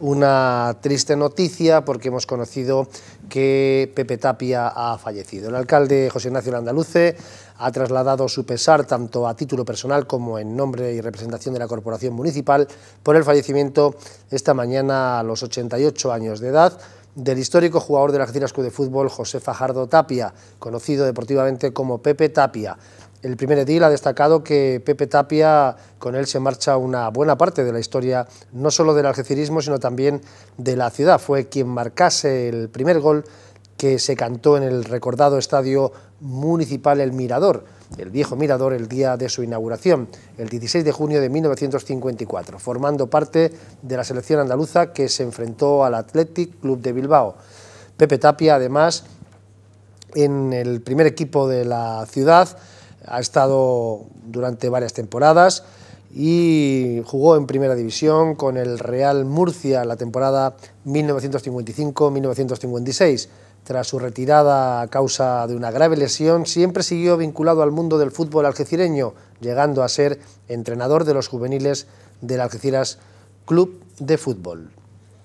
una triste noticia porque hemos conocido que Pepe Tapia ha fallecido. El alcalde José Ignacio Landaluce ha trasladado su pesar tanto a título personal como en nombre y representación de la Corporación Municipal por el fallecimiento esta mañana a los 88 años de edad del histórico jugador del Argentina Club de Fútbol José Fajardo Tapia, conocido deportivamente como Pepe Tapia el primer edil ha destacado que Pepe Tapia, con él se marcha una buena parte de la historia, no solo del algecirismo, sino también de la ciudad. Fue quien marcase el primer gol que se cantó en el recordado estadio municipal El Mirador, el viejo Mirador, el día de su inauguración, el 16 de junio de 1954, formando parte de la selección andaluza que se enfrentó al Athletic Club de Bilbao. Pepe Tapia, además, en el primer equipo de la ciudad, ha estado durante varias temporadas y jugó en primera división con el Real Murcia en la temporada 1955-1956. Tras su retirada a causa de una grave lesión, siempre siguió vinculado al mundo del fútbol algecireño, llegando a ser entrenador de los juveniles del Algeciras Club de Fútbol.